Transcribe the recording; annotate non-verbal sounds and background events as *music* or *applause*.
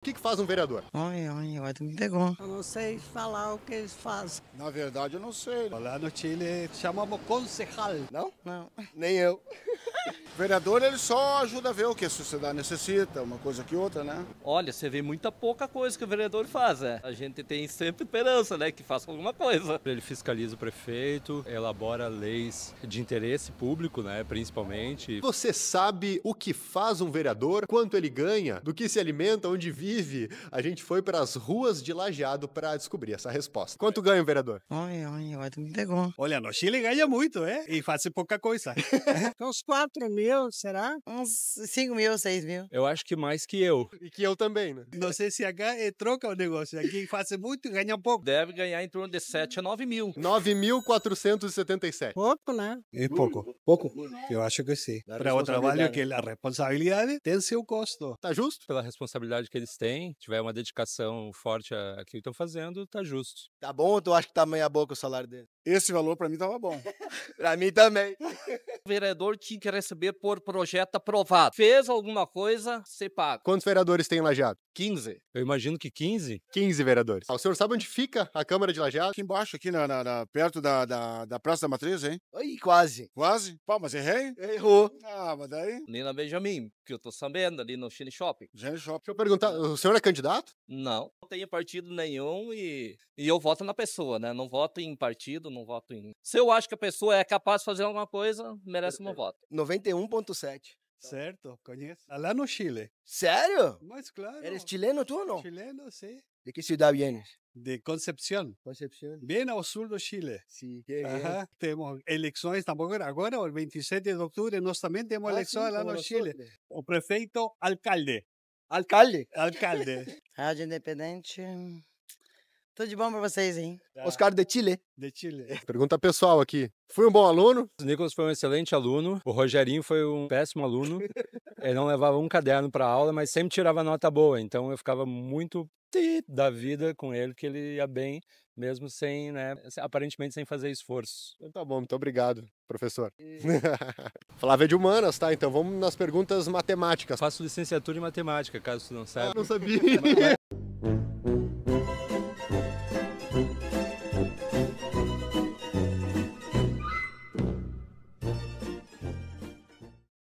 O que, que, faz um vereador? Olha, olha, ai, tu me pegou. Eu não sei falar o que eles fazem. Na verdade, eu não sei. Lá no Chile chamamos concejal. Não? Não. Nem eu. *laughs* vereador ele só ajuda a ver o que a sociedade necessita, uma coisa que outra, né? Olha, você vê muita pouca coisa que o vereador faz, né? A gente tem sempre esperança, né, que faça alguma coisa. Ele fiscaliza o prefeito, elabora leis de interesse público, né, principalmente. Você sabe o que faz um vereador, quanto ele ganha, do que se alimenta, onde vive? A gente foi para as ruas de Lajeado para descobrir essa resposta. Quanto ganha o vereador? Olha, olha, olha, Olha, no Chile ganha muito, é? E faz pouca coisa. os *laughs* é. quatro mil será? Uns 5 mil, 6 mil. Eu acho que mais que eu. E que eu também, né? Não sei se acá é troca o negócio. Aqui é faz muito e ganha pouco. Deve ganhar em torno de 7 a 9 mil. 9.477. Pouco, né? É pouco. Pouco? Eu acho que sim. Para o trabalho que a responsabilidade tem seu custo. Tá justo? Pela responsabilidade que eles têm, tiver uma dedicação forte aqui que estão fazendo, tá justo. Tá bom ou tu acha que tá meia boca o salário dele? Esse valor para mim tava bom. *laughs* para mim também. *laughs* O vereador tinha que receber por projeto aprovado. Fez alguma coisa, você paga. Quantos vereadores tem em Lajeado? 15. Eu imagino que 15? 15 vereadores. Ah, o senhor sabe onde fica a Câmara de Lajeado? Aqui embaixo, aqui na, na, na perto da, da, da, Praça da Matriz, hein? Aí, quase. Quase? Pô, mas errei? Errou. Ah, mas daí? Lina Benjamin, que eu tô sabendo, ali no Chile Shopping. Chile Shopping. Deixa eu perguntar, o senhor é candidato? Não, não tenho partido nenhum e, e eu voto na pessoa, né? Não voto em partido, não voto em... Se eu acho que a pessoa é capaz de fazer alguma coisa, merece uma é, é, voto. 91.7. Então. Certo, conheço. É lá no Chile. Sério? Mas claro. ¿Eres chileno tu não Chileno, sim ¿De que cidade vienes? de Concepción. Concepción. bem ao sul do Chile. sim temos eleições Ajá, agora, o 27 de outubro nós também temos ah, eleições sí, no Chile. O prefeito, alcalde. Alcalde. Alcalde. *laughs* Rádio Independente. Tudo de bom pra vocês, hein? Tá. Oscar de Chile. De Chile. *laughs* Pergunta pessoal aqui. Fui um bom aluno? O Nicolas foi um excelente aluno. O Rogerinho foi um péssimo aluno. *laughs* Ele não levava um caderno pra aula, mas sempre tirava nota boa. Então eu ficava muito da vida com ele, que ele ia bem, mesmo sem, né, aparentemente sem fazer esforço. Então, tá bom, muito obrigado, professor. E... *laughs* Flávia de Humanas, tá? Então vamos nas perguntas matemáticas. Faço licenciatura em matemática, caso tu não saiba. Ah, não sabia.